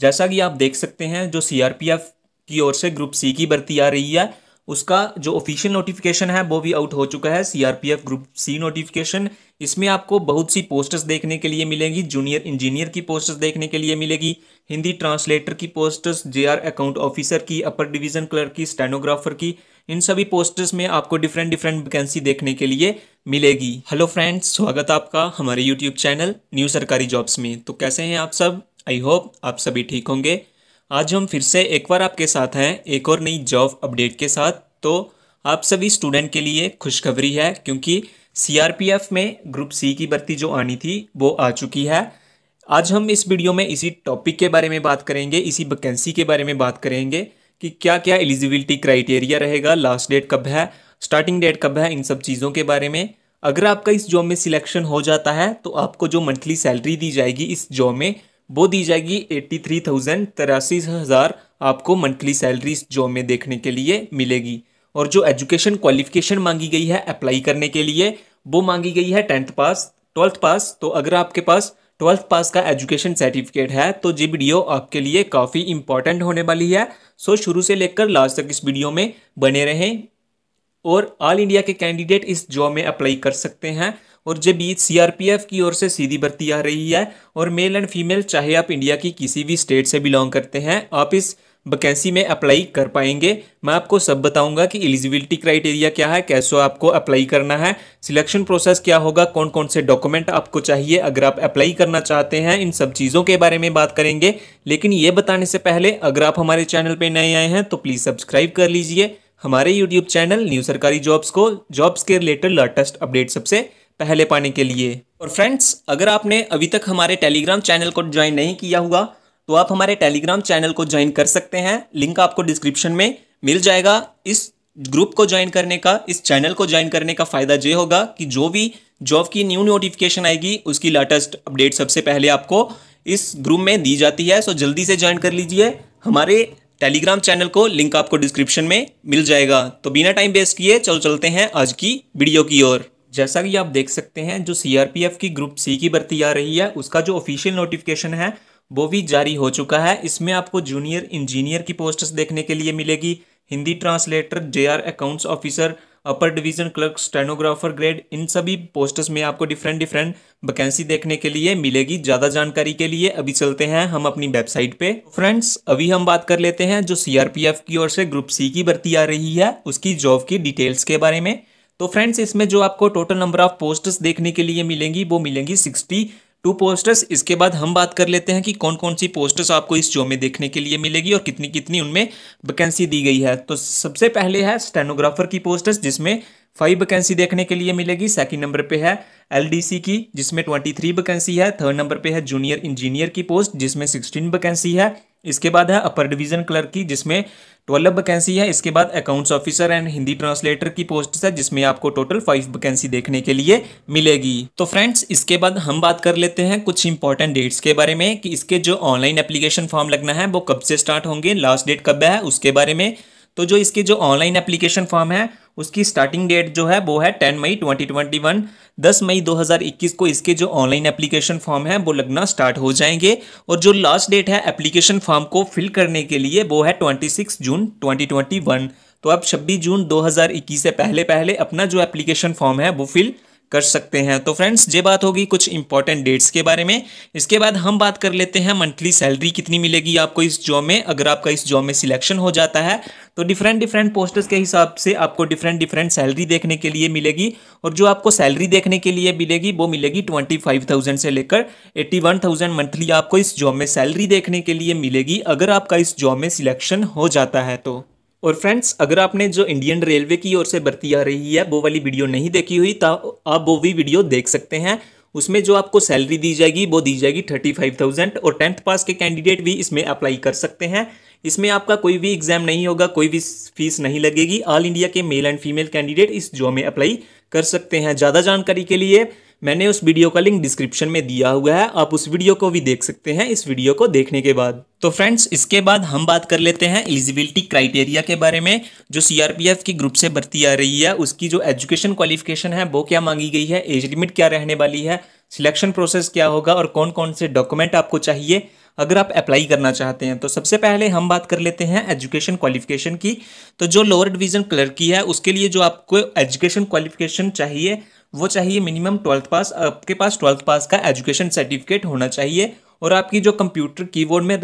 जैसा कि आप देख सकते हैं जो सी की ओर से ग्रुप सी की भर्ती आ रही है उसका जो ऑफिशियल नोटिफिकेशन है वो भी आउट हो चुका है सीआरपीएफ ग्रुप सी नोटिफिकेशन इसमें आपको बहुत सी पोस्टर्स देखने के लिए मिलेंगी जूनियर इंजीनियर की पोस्टर्स देखने के लिए मिलेगी हिंदी ट्रांसलेटर की पोस्टर्स जेआर अकाउंट ऑफिसर की अपर डिवीजन क्लर्क की स्टेनोग्राफर की इन सभी पोस्टर्स में आपको डिफरेंट डिफरेंट वैकेंसी देखने के लिए मिलेगी हेलो फ्रेंड्स स्वागत आपका हमारे यूट्यूब चैनल न्यू सरकारी जॉब्स में तो कैसे हैं आप सब आई होप आप सभी ठीक होंगे आज हम फिर से एक बार आपके साथ हैं एक और नई जॉब अपडेट के साथ तो आप सभी स्टूडेंट के लिए खुशखबरी है क्योंकि सीआरपीएफ में ग्रुप सी की भर्ती जो आनी थी वो आ चुकी है आज हम इस वीडियो में इसी टॉपिक के बारे में बात करेंगे इसी वैकेंसी के बारे में बात करेंगे कि क्या क्या एलिजिबिलिटी क्राइटेरिया रहेगा लास्ट डेट कब है स्टार्टिंग डेट कब है इन सब चीज़ों के बारे में अगर आपका इस जॉब में सिलेक्शन हो जाता है तो आपको जो मंथली सैलरी दी जाएगी इस जॉब में वो दी जाएगी एट्टी थ्री थाउजेंड तिरासी हज़ार आपको मंथली सैलरी जॉब में देखने के लिए मिलेगी और जो एजुकेशन क्वालिफिकेशन मांगी गई है अप्लाई करने के लिए वो मांगी गई है टेंथ पास ट्वेल्थ पास तो अगर आपके पास ट्वेल्थ पास का एजुकेशन सर्टिफिकेट है तो ये वीडियो आपके लिए काफ़ी इंपॉर्टेंट होने वाली है सो शुरू से लेकर लास्ट तक इस वीडियो में बने रहें और ऑल इंडिया के कैंडिडेट इस जॉब में अप्लाई कर सकते हैं और जब बीच सीआरपीएफ की ओर से सीधी भर्ती आ रही है और मेल एंड फीमेल चाहे आप इंडिया की किसी भी स्टेट से बिलोंग करते हैं आप इस वैकेंसी में अप्लाई कर पाएंगे मैं आपको सब बताऊंगा कि एलिजिबिलिटी क्राइटेरिया क्या है कैसे आपको अप्लाई करना है सिलेक्शन प्रोसेस क्या होगा कौन कौन से डॉक्यूमेंट आपको चाहिए अगर आप अप्लाई करना चाहते हैं इन सब चीज़ों के बारे में बात करेंगे लेकिन ये बताने से पहले अगर आप हमारे चैनल पर नए आए हैं तो प्लीज़ सब्सक्राइब कर लीजिए हमारे यूट्यूब चैनल न्यू सरकारी जॉब्स को जॉब्स के रिलेटेड लेटेस्ट अपडेट सबसे पहले पाने के लिए और फ्रेंड्स अगर आपने अभी तक हमारे टेलीग्राम चैनल को ज्वाइन नहीं किया हुआ तो आप हमारे टेलीग्राम चैनल को ज्वाइन कर सकते हैं लिंक आपको डिस्क्रिप्शन में मिल जाएगा इस ग्रुप को ज्वाइन करने का इस चैनल को ज्वाइन करने का फ़ायदा ये होगा कि जो भी जॉब की न्यू नोटिफिकेशन आएगी उसकी लेटेस्ट अपडेट सबसे पहले आपको इस ग्रुप में दी जाती है सो जल्दी से ज्वाइन कर लीजिए हमारे टेलीग्राम चैनल को लिंक आपको डिस्क्रिप्शन में मिल जाएगा तो बिना टाइम वेस्ट किए चलो चलते हैं आज की वीडियो की ओर जैसा कि आप देख सकते हैं जो सी की ग्रुप सी की भर्ती आ रही है उसका जो ऑफिशियल नोटिफिकेशन है वो भी जारी हो चुका है इसमें आपको जूनियर इंजीनियर की पोस्टर्स देखने के लिए मिलेगी Hindi translator J accounts officer upper division clerk stenographer grade इन सभी पोस्टर्स में आपको डिफरेंट डिफरेंट वैकेंसी देखने के लिए मिलेगी ज़्यादा जानकारी के लिए अभी चलते हैं हम अपनी वेबसाइट पे फ्रेंड्स तो अभी हम बात कर लेते हैं जो सीआरपीएफ की ओर से ग्रुप सी की भर्ती आ रही है उसकी जॉब की डिटेल्स के बारे में तो फ्रेंड्स इसमें जो आपको टोटल नंबर ऑफ पोस्टर्स देखने के लिए मिलेंगी वो मिलेंगी सिक्सटी टू पोस्टर्स इसके बाद हम बात कर लेते हैं कि कौन कौन सी पोस्टर्स आपको इस शो में देखने के लिए मिलेगी और कितनी कितनी उनमें वैकेंसी दी गई है तो सबसे पहले है स्टेनोग्राफर की पोस्टर्स जिसमें फाइव वैकेंसी देखने के लिए मिलेगी सेकंड नंबर पे है एलडीसी की जिसमें ट्वेंटी थ्री वैकेंसी है थर्ड नंबर पे है जूनियर इंजीनियर की पोस्ट जिसमें सिक्सटीन वैकेंसी है इसके बाद है अपर डिवीजन क्लर्क की जिसमें ट्वेल्व वैकेंसी है इसके बाद accounts officer and Hindi translator की पोस्ट है जिसमें आपको टोटल फाइव वैकेंसी देखने के लिए मिलेगी तो फ्रेंड्स इसके बाद हम बात कर लेते हैं कुछ इंपॉर्टेंट डेट्स के बारे में कि इसके जो ऑनलाइन एप्लीकेशन फॉर्म लगना है वो कब से स्टार्ट होंगे लास्ट डेट कब है उसके बारे में तो जो इसके जो ऑनलाइन एप्लीकेशन फॉर्म है उसकी स्टार्टिंग डेट जो है वो है ten May twenty twenty one दस मई दो हज़ार इक्कीस को इसके जो ऑनलाइन एप्लीकेशन फॉर्म है वो लगना स्टार्ट हो जाएंगे और जो लास्ट डेट है एप्लीकेशन फॉर्म को फिल करने के लिए वो है twenty six June twenty twenty one तो आप छब्बीस जून दो हज़ार इक्कीस से पहले पहले अपना जो एप्लीकेशन फॉर्म है वो फिल कर सकते हैं तो फ्रेंड्स ये बात होगी कुछ इंपॉर्टेंट डेट्स के बारे में इसके बाद हम बात कर लेते हैं मंथली सैलरी कितनी मिलेगी आपको इस जॉब में अगर आपका इस जॉब में सिलेक्शन हो जाता है तो डिफरेंट डिफरेंट पोस्टर्स के हिसाब से आपको डिफरेंट डिफरेंट सैलरी देखने के लिए मिलेगी और जो आपको सैलरी देखने के लिए मिलेगी वो मिलेगी ट्वेंटी फाइव थाउजेंड से लेकर एट्टी वन थाउजेंड मंथली आपको इस जॉब में सैलरी देखने के लिए मिलेगी अगर आपका इस जॉब में सिलेक्शन हो जाता है तो और फ्रेंड्स अगर आपने जो इंडियन रेलवे की ओर से भर्ती आ रही है वो वाली वीडियो नहीं देखी हुई तो आप वो भी वीडियो देख सकते हैं उसमें जो आपको सैलरी दी जाएगी वो दी जाएगी थर्टी फाइव थाउजेंड और टेंथ पास के कैंडिडेट भी इसमें अप्लाई कर सकते हैं इसमें आपका कोई भी एग्जाम नहीं होगा कोई भी फीस नहीं लगेगी ऑल इंडिया के मेल एंड फीमेल कैंडिडेट इस जॉब में अप्लाई कर सकते हैं ज़्यादा जानकारी के लिए मैंने उस वीडियो का लिंक डिस्क्रिप्शन में दिया हुआ है आप उस वीडियो को भी देख सकते हैं इस वीडियो को देखने के बाद तो फ्रेंड्स इसके बाद हम बात कर लेते हैं एलिजिबिलिटी क्राइटेरिया के बारे में जो सीआरपीएफ की ग्रुप से भर्ती आ रही है उसकी जो एजुकेशन क्वालिफिकेशन है वो क्या मांगी गई है एज लिमिट क्या रहने वाली है सिलेक्शन प्रोसेस क्या होगा और कौन कौन से डॉक्यूमेंट आपको चाहिए अगर आप अप्लाई करना चाहते हैं तो सबसे पहले हम बात कर लेते हैं एजुकेशन क्वालिफिकेशन की तो जो लोअर डिवीजन क्लर्क की है उसके लिए जो आपको एजुकेशन क्वालिफिकेशन चाहिए वो चाहिए मिनिमम ट्वेल्थ पास आपके पास ट्वेल्थ पास का एजुकेशन सर्टिफिकेट होना चाहिए और आपकी जो कंप्यूटर कीबोर्ड में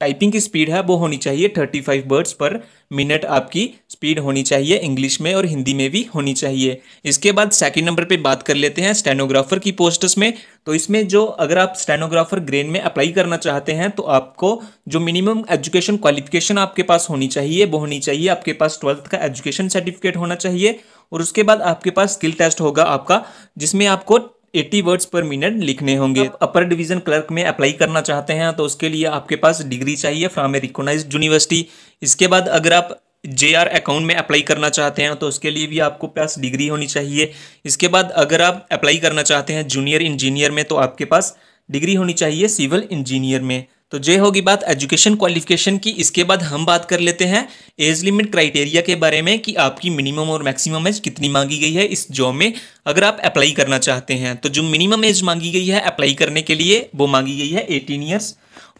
टाइपिंग की स्पीड है वो होनी चाहिए thirty five words per minute आपकी स्पीड होनी चाहिए इंग्लिश में और हिंदी में भी होनी चाहिए इसके बाद सेकंड नंबर पे बात कर लेते हैं स्टेनोग्राफर की पोस्टस में तो इसमें जो अगर आप स्टेनोग्राफर ग्रेड में अप्लाई करना चाहते हैं तो आपको जो मिनिमम एजुकेशन क्वालिफिकेशन आपके पास होनी चाहिए वो होनी चाहिए आपके पास ट्वेल्थ का एजुकेशन सर्टिफिकेट होना चाहिए और उसके बाद आपके पास स्किल टेस्ट होगा आपका जिसमें आपको 80 वर्ड्स पर मिनट लिखने होंगे अपर डिवीजन क्लर्क में अप्लाई करना चाहते हैं तो उसके लिए आपके पास डिग्री चाहिए फ्रॉम ए रिकोनाइज यूनिवर्सिटी इसके बाद अगर आप जे आर अकाउंट में अप्लाई करना चाहते हैं तो उसके लिए भी आपको पास डिग्री होनी चाहिए इसके बाद अगर आप अप्लाई करना चाहते हैं जूनियर इंजीनियर में तो आपके पास डिग्री होनी चाहिए सिविल इंजीनियर में तो ये होगी बात एजुकेशन क्वालिफिकेशन की इसके बाद हम बात कर लेते हैं एज लिमिट क्राइटेरिया के बारे में कि आपकी मिनिमम और मैक्सिमम एज कितनी मांगी गई है इस जॉब में अगर आप अप्लाई करना चाहते हैं तो जो मिनिमम एज मांगी गई है अप्लाई करने के लिए वो मांगी गई है एटीन ईयर्स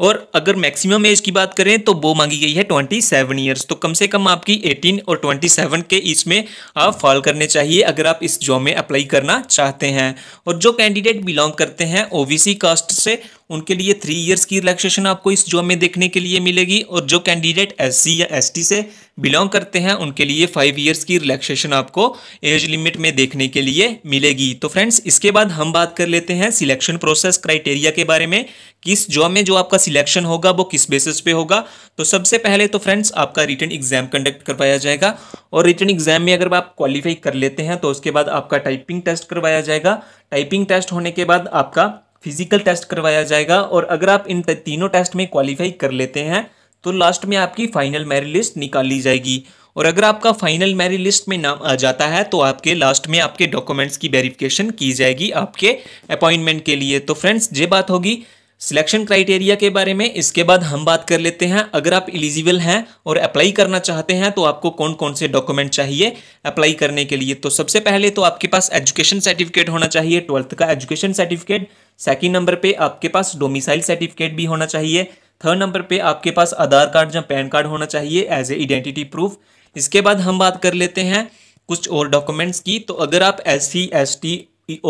और अगर मैक्सिमम एज की बात करें तो वो मांगी गई है ट्वेंटी सेवन ईयर्स तो कम से कम आपकी एटीन और ट्वेंटी सेवन के इसमें आप फॉल करने चाहिए अगर आप इस जॉब में अप्लाई करना चाहते हैं और जो कैंडिडेट बिलोंग करते हैं ओबीसी कास्ट से उनके लिए थ्री ईयर्स की रिलैक्सेशन आपको इस जॉब में देखने के लिए मिलेगी और जो कैंडिडेट एस या एस से बिलोंग करते हैं उनके लिए फाइव ईयर्स की रिलैक्सेशन आपको एज लिमिट में देखने के लिए मिलेगी तो फ्रेंड्स इसके बाद हम बात कर लेते हैं सिलेक्शन प्रोसेस क्राइटेरिया के बारे में किस जॉब में जो आपका सिलेक्शन होगा वो किस बेसिस पे होगा तो सबसे पहले तो फ्रेंड्स आपका रिटर्न एग्जाम कंडक्ट करवाया जाएगा और रिटर्न एग्जाम में अगर आप क्वालिफाई कर लेते हैं तो उसके बाद आपका टाइपिंग टेस्ट करवाया जाएगा टाइपिंग टेस्ट होने के बाद आपका फिजिकल टेस्ट करवाया जाएगा और अगर आप इन तीनों टेस्ट में क्वालिफाई कर लेते हैं तो लास्ट में आपकी फाइनल मेरिट लिस्ट निकाली जाएगी और अगर आपका फाइनल मेरिट लिस्ट में नाम आ जाता है तो आपके लास्ट में आपके डॉक्यूमेंट्स की वेरिफिकेशन की जाएगी आपके अपॉइंटमेंट के लिए तो फ्रेंड्स ये बात होगी सिलेक्शन क्राइटेरिया के बारे में इसके बाद हम बात कर लेते हैं अगर आप इलिजिबल हैं और अप्लाई करना चाहते हैं तो आपको कौन कौन से डॉक्यूमेंट चाहिए अप्लाई करने के लिए तो सबसे पहले तो आपके पास एजुकेशन सर्टिफिकेट होना चाहिए ट्वेल्थ का एजुकेशन सर्टिफिकेट सेकेंड नंबर पे आपके पास डोमिसाइल सर्टिफिकेट भी होना चाहिए थर्ड नंबर पे आपके पास आधार कार्ड या पैन कार्ड होना चाहिए एज ए आइडेंटिटी प्रूफ इसके बाद हम बात कर लेते हैं कुछ और डॉक्यूमेंट्स की तो अगर आप एस सी एस टी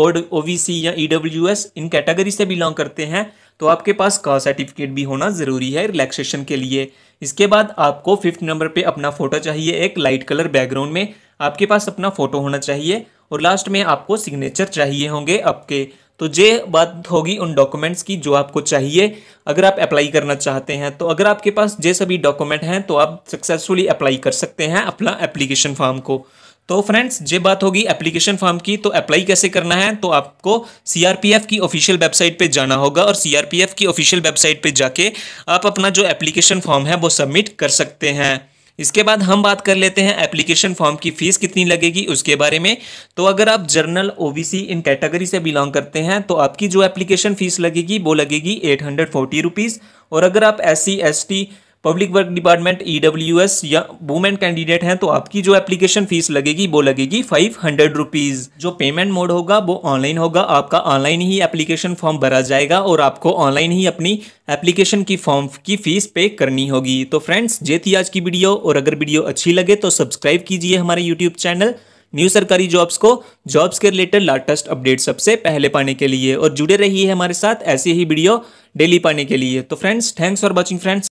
और ओ या ई डब्ल्यू एस इन कैटेगरी से बिलोंग करते हैं तो आपके पास कास्ट सर्टिफिकेट भी होना ज़रूरी है रिलैक्सेशन के लिए इसके बाद आपको फिफ्थ नंबर पे अपना फ़ोटो चाहिए एक लाइट कलर बैकग्राउंड में आपके पास अपना फ़ोटो होना चाहिए और लास्ट में आपको सिग्नेचर चाहिए होंगे आपके तो ये बात होगी उन डॉक्यूमेंट्स की जो आपको चाहिए अगर आप अप्लाई करना चाहते हैं तो अगर आपके पास ये सभी डॉक्यूमेंट हैं तो आप सक्सेसफुली अप्लाई कर सकते हैं अपना एप्लीकेशन फॉर्म को तो फ्रेंड्स ये बात होगी एप्लीकेशन फॉर्म की तो अप्लाई कैसे करना है तो आपको सीआरपीएफ की ऑफिशियल वेबसाइट पे जाना होगा और सीआरपीएफ की ऑफिशियल वेबसाइट पे जाके आप अपना जो एप्लीकेशन फॉर्म है वो सबमिट कर सकते हैं इसके बाद हम बात कर लेते हैं एप्लीकेशन फॉर्म की फीस कितनी लगेगी उसके बारे में तो अगर आप जर्नल ओबीसी इन कैटेगरी से बिलोंग करते हैं तो आपकी जो एप्लीकेशन फीस लगेगी वो लगेगी एट हंड्रेड फोर्टी रुपीज़ और अगर आप S C S T public work department E e या वुमेन कैंडिडेट हैं तो आपकी जो एप्लीकेशन फीस लगेगी वो लगेगी फाइव हंड्रेड रुपीज जो पेमेंट मोड होगा वो ऑनलाइन होगा आपका ऑनलाइन ही एप्लीकेशन फॉर्म भरा जाएगा और आपको ऑनलाइन ही अपनी एप्लीकेशन की फॉर्म की फीस पे करनी होगी तो फ्रेंड्स ये थी आज की वीडियो और अगर वीडियो अच्छी लगे तो सब्सक्राइब कीजिए हमारे यूट्यूब चैनल न्यू सरकारी जॉब्स को जॉब्स के रिलेटेड लाटेस्ट अपडेट सबसे पहले पाने के लिए और जुड़े रहिए हमारे साथ ऐसी ही वीडियो डेली पाने के लिए तो friends thanks for watching friends